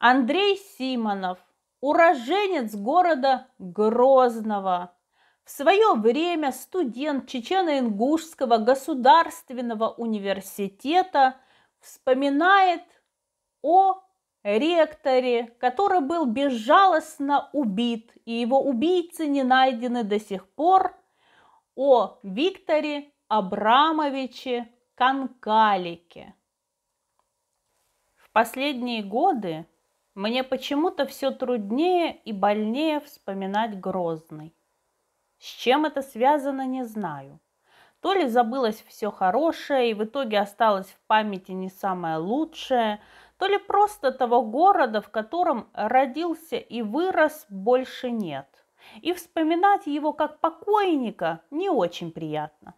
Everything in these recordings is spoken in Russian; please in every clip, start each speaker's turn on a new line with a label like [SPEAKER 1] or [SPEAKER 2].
[SPEAKER 1] Андрей Симонов, уроженец города Грозного. В свое время студент Чечено-Ингушского государственного университета вспоминает о ректоре, который был безжалостно убит, и его убийцы не найдены до сих пор, о Викторе Абрамовиче Конкалике. В последние годы мне почему-то все труднее и больнее вспоминать Грозный. С чем это связано, не знаю. То ли забылось все хорошее и в итоге осталось в памяти не самое лучшее, то ли просто того города, в котором родился и вырос, больше нет. И вспоминать его как покойника не очень приятно.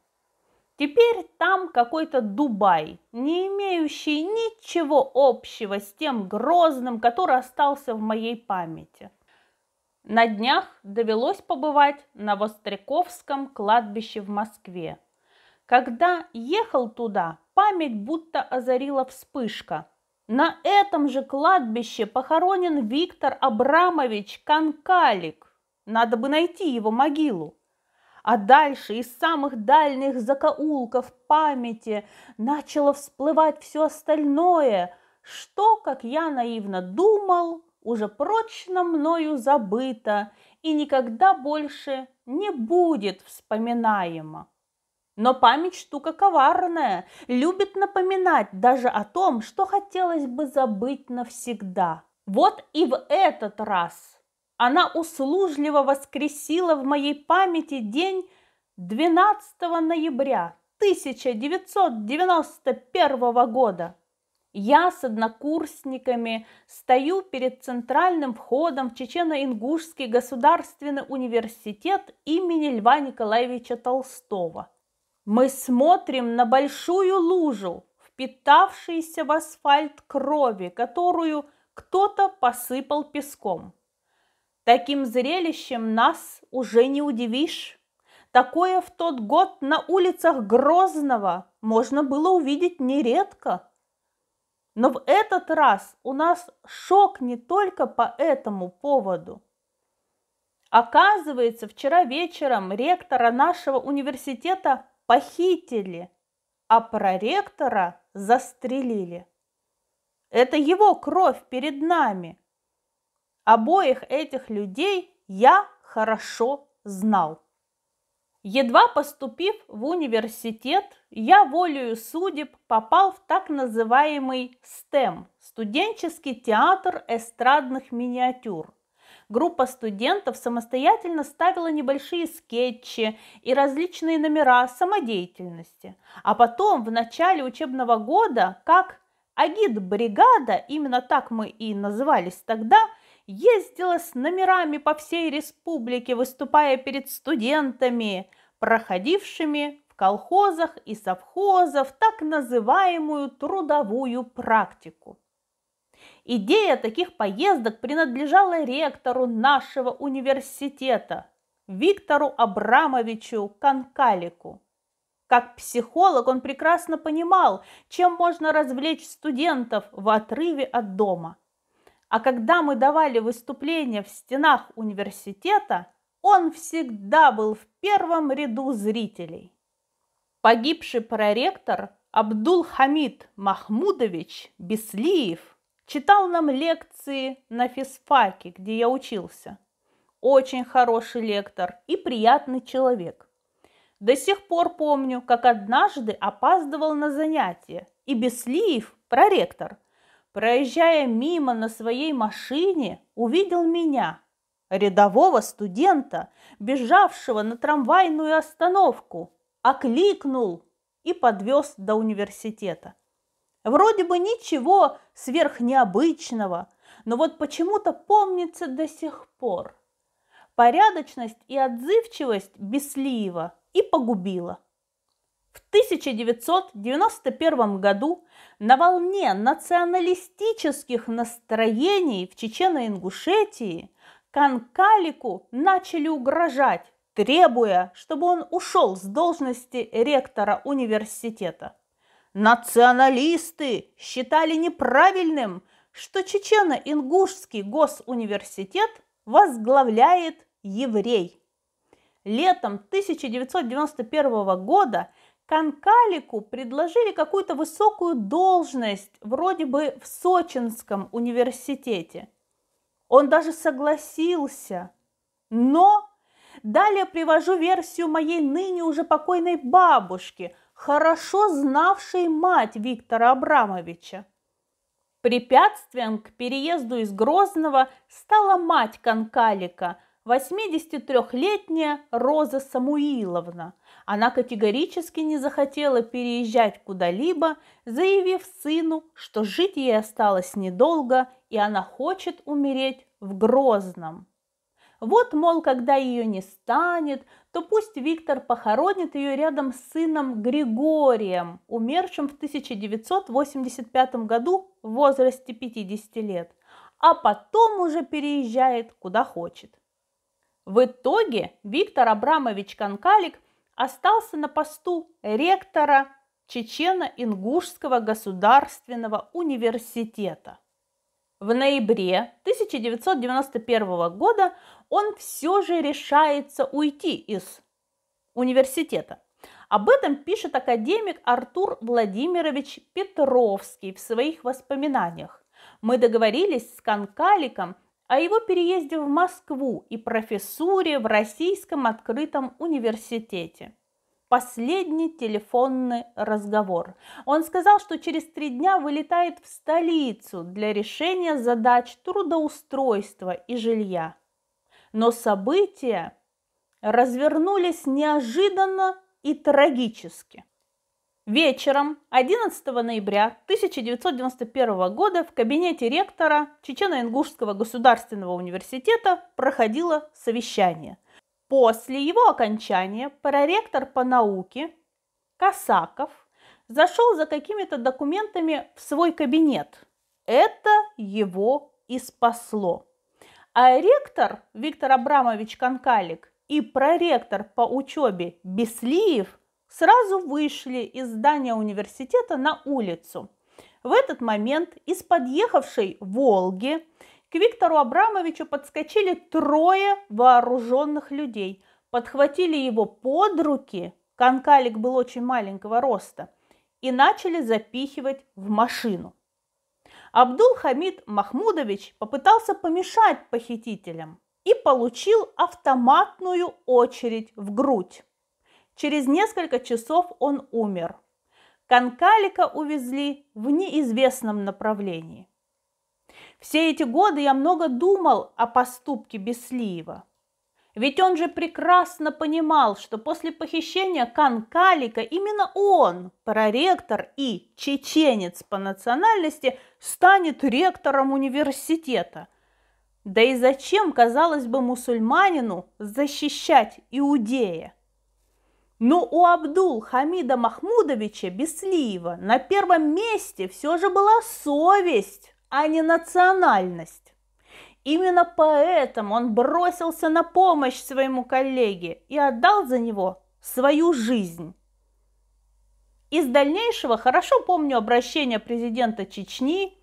[SPEAKER 1] Теперь там какой-то Дубай, не имеющий ничего общего с тем грозным, который остался в моей памяти. На днях довелось побывать на Востряковском кладбище в Москве. Когда ехал туда, память будто озарила вспышка. На этом же кладбище похоронен Виктор Абрамович Канкалик. Надо бы найти его могилу. А дальше из самых дальних закоулков памяти начало всплывать все остальное, что, как я наивно думал, уже прочно мною забыто и никогда больше не будет вспоминаемо. Но память штука коварная, любит напоминать даже о том, что хотелось бы забыть навсегда. Вот и в этот раз она услужливо воскресила в моей памяти день 12 ноября 1991 года. Я с однокурсниками стою перед центральным входом в Чечено-Ингушский государственный университет имени Льва Николаевича Толстого. Мы смотрим на большую лужу, впитавшуюся в асфальт крови, которую кто-то посыпал песком. Таким зрелищем нас уже не удивишь. Такое в тот год на улицах Грозного можно было увидеть нередко. Но в этот раз у нас шок не только по этому поводу. Оказывается, вчера вечером ректора нашего университета похитили, а проректора застрелили. Это его кровь перед нами. Обоих этих людей я хорошо знал. Едва поступив в университет, я волею судеб попал в так называемый STEM – студенческий театр эстрадных миниатюр. Группа студентов самостоятельно ставила небольшие скетчи и различные номера самодеятельности. А потом, в начале учебного года, как агит-бригада, именно так мы и назывались тогда – ездила с номерами по всей республике, выступая перед студентами, проходившими в колхозах и совхозах так называемую трудовую практику. Идея таких поездок принадлежала ректору нашего университета Виктору Абрамовичу Конкалику. Как психолог он прекрасно понимал, чем можно развлечь студентов в отрыве от дома. А когда мы давали выступления в стенах университета, он всегда был в первом ряду зрителей. Погибший проректор Абдул-Хамид Махмудович Беслиев читал нам лекции на физфаке, где я учился. Очень хороший лектор и приятный человек. До сих пор помню, как однажды опаздывал на занятие, и Беслиев, проректор – проезжая мимо на своей машине, увидел меня, рядового студента, бежавшего на трамвайную остановку, окликнул и подвез до университета. Вроде бы ничего сверхнеобычного, но вот почему-то помнится до сих пор. Порядочность и отзывчивость беслиева и погубила. В 1991 году на волне националистических настроений в Чечено-Ингушетии Канкалику начали угрожать, требуя, чтобы он ушел с должности ректора университета. Националисты считали неправильным, что Чечено-Ингушский госуниверситет возглавляет еврей. Летом 1991 года – Канкалику предложили какую-то высокую должность, вроде бы в Сочинском университете. Он даже согласился. Но далее привожу версию моей ныне уже покойной бабушки, хорошо знавшей мать Виктора Абрамовича. Препятствием к переезду из Грозного стала мать Канкалика – 83-летняя Роза Самуиловна. Она категорически не захотела переезжать куда-либо, заявив сыну, что жить ей осталось недолго, и она хочет умереть в Грозном. Вот, мол, когда ее не станет, то пусть Виктор похоронит ее рядом с сыном Григорием, умершим в 1985 году в возрасте 50 лет, а потом уже переезжает куда хочет. В итоге Виктор Абрамович Канкалик остался на посту ректора Чечено-Ингушского государственного университета. В ноябре 1991 года он все же решается уйти из университета. Об этом пишет академик Артур Владимирович Петровский в своих воспоминаниях. Мы договорились с Канкаликом о его переезде в Москву и профессуре в Российском открытом университете. Последний телефонный разговор. Он сказал, что через три дня вылетает в столицу для решения задач трудоустройства и жилья. Но события развернулись неожиданно и трагически. Вечером 11 ноября 1991 года в кабинете ректора Чечено-Ингушского государственного университета проходило совещание. После его окончания проректор по науке Касаков зашел за какими-то документами в свой кабинет. Это его и спасло. А ректор Виктор Абрамович Конкалик и проректор по учебе Беслиев – сразу вышли из здания университета на улицу. В этот момент из подъехавшей «Волги» к Виктору Абрамовичу подскочили трое вооруженных людей, подхватили его под руки, конкалик был очень маленького роста, и начали запихивать в машину. Абдул-Хамид Махмудович попытался помешать похитителям и получил автоматную очередь в грудь. Через несколько часов он умер. Канкалика увезли в неизвестном направлении. Все эти годы я много думал о поступке Беслиева. Ведь он же прекрасно понимал, что после похищения Канкалика именно он, проректор и чеченец по национальности, станет ректором университета. Да и зачем, казалось бы, мусульманину защищать иудея? Но у Абдул-Хамида Махмудовича Беслиева на первом месте все же была совесть, а не национальность. Именно поэтому он бросился на помощь своему коллеге и отдал за него свою жизнь. Из дальнейшего хорошо помню обращение президента Чечни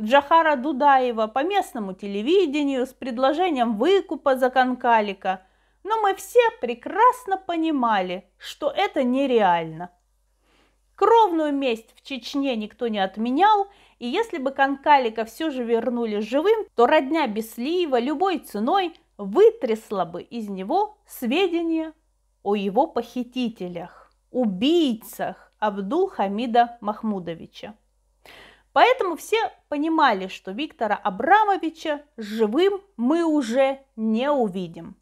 [SPEAKER 1] Джахара Дудаева по местному телевидению с предложением выкупа за Конкалика но мы все прекрасно понимали, что это нереально. Кровную месть в Чечне никто не отменял, и если бы Конкалика все же вернули живым, то родня Беслиева любой ценой вытрясла бы из него сведения о его похитителях, убийцах Абдул-Хамида Махмудовича. Поэтому все понимали, что Виктора Абрамовича живым мы уже не увидим.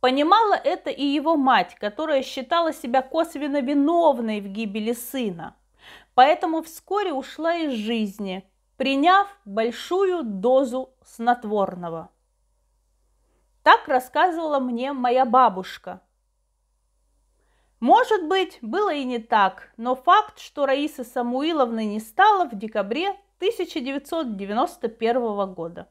[SPEAKER 1] Понимала это и его мать, которая считала себя косвенно виновной в гибели сына. Поэтому вскоре ушла из жизни, приняв большую дозу снотворного. Так рассказывала мне моя бабушка. Может быть, было и не так, но факт, что Раисы Самуиловны не стало в декабре 1991 года.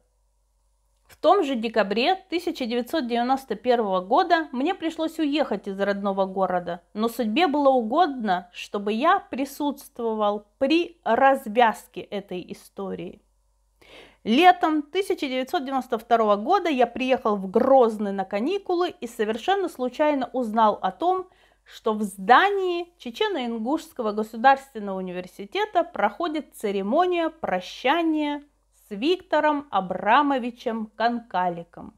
[SPEAKER 1] В том же декабре 1991 года мне пришлось уехать из родного города, но судьбе было угодно, чтобы я присутствовал при развязке этой истории. Летом 1992 года я приехал в Грозный на каникулы и совершенно случайно узнал о том, что в здании Чечено-Ингушского государственного университета проходит церемония прощания с Виктором Абрамовичем Конкаликом.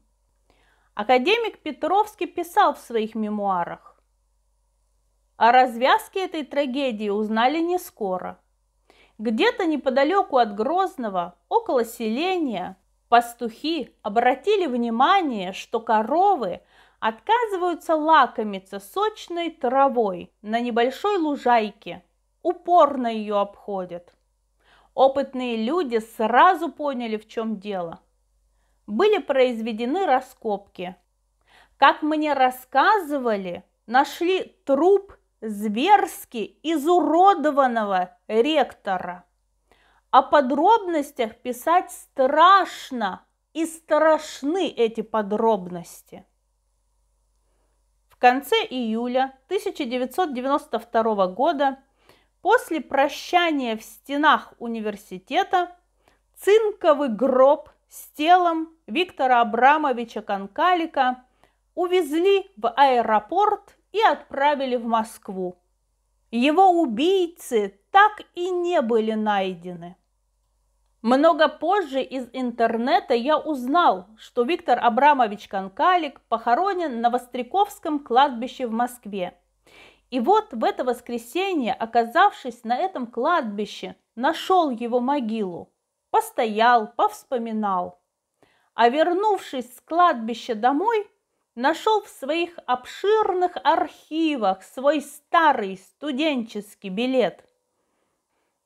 [SPEAKER 1] Академик Петровский писал в своих мемуарах. О развязке этой трагедии узнали не скоро. Где-то неподалеку от Грозного, около селения, пастухи обратили внимание, что коровы отказываются лакомиться сочной травой на небольшой лужайке, упорно ее обходят. Опытные люди сразу поняли, в чем дело. Были произведены раскопки. Как мне рассказывали, нашли труп зверски изуродованного ректора. О подробностях писать страшно, и страшны эти подробности. В конце июля 1992 года После прощания в стенах университета цинковый гроб с телом Виктора Абрамовича Конкалика увезли в аэропорт и отправили в Москву. Его убийцы так и не были найдены. Много позже из интернета я узнал, что Виктор Абрамович Конкалик похоронен на Востряковском кладбище в Москве – и вот в это воскресенье, оказавшись на этом кладбище, нашел его могилу, постоял, повспоминал. А вернувшись с кладбища домой, нашел в своих обширных архивах свой старый студенческий билет.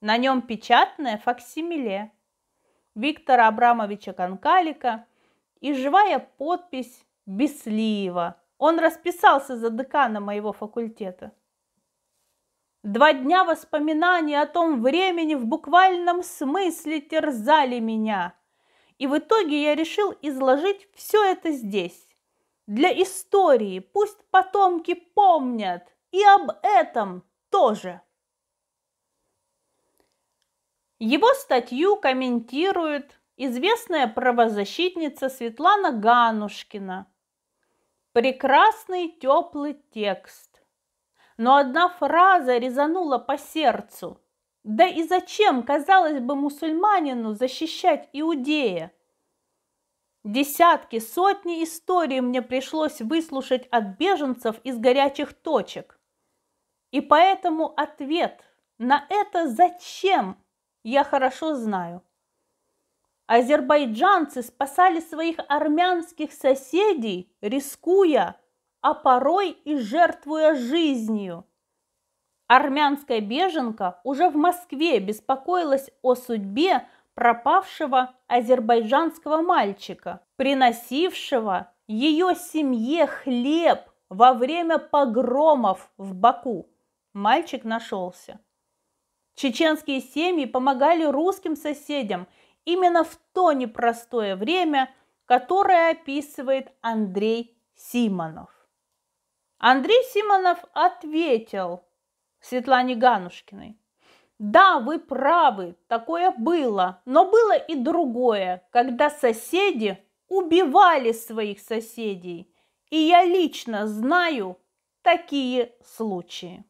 [SPEAKER 1] На нем печатное факсимиле Виктора Абрамовича Конкалика и живая подпись Беслиева – он расписался за декана моего факультета. Два дня воспоминаний о том времени в буквальном смысле терзали меня. И в итоге я решил изложить все это здесь. Для истории пусть потомки помнят и об этом тоже. Его статью комментирует известная правозащитница Светлана Ганушкина – Прекрасный теплый текст. Но одна фраза резанула по сердцу. Да и зачем, казалось бы, мусульманину защищать иудея? Десятки, сотни историй мне пришлось выслушать от беженцев из горячих точек. И поэтому ответ на это «зачем» я хорошо знаю. Азербайджанцы спасали своих армянских соседей, рискуя, а порой и жертвуя жизнью. Армянская беженка уже в Москве беспокоилась о судьбе пропавшего азербайджанского мальчика, приносившего ее семье хлеб во время погромов в Баку. Мальчик нашелся. Чеченские семьи помогали русским соседям – именно в то непростое время, которое описывает Андрей Симонов. Андрей Симонов ответил Светлане Ганушкиной. Да, вы правы, такое было, но было и другое, когда соседи убивали своих соседей. И я лично знаю такие случаи.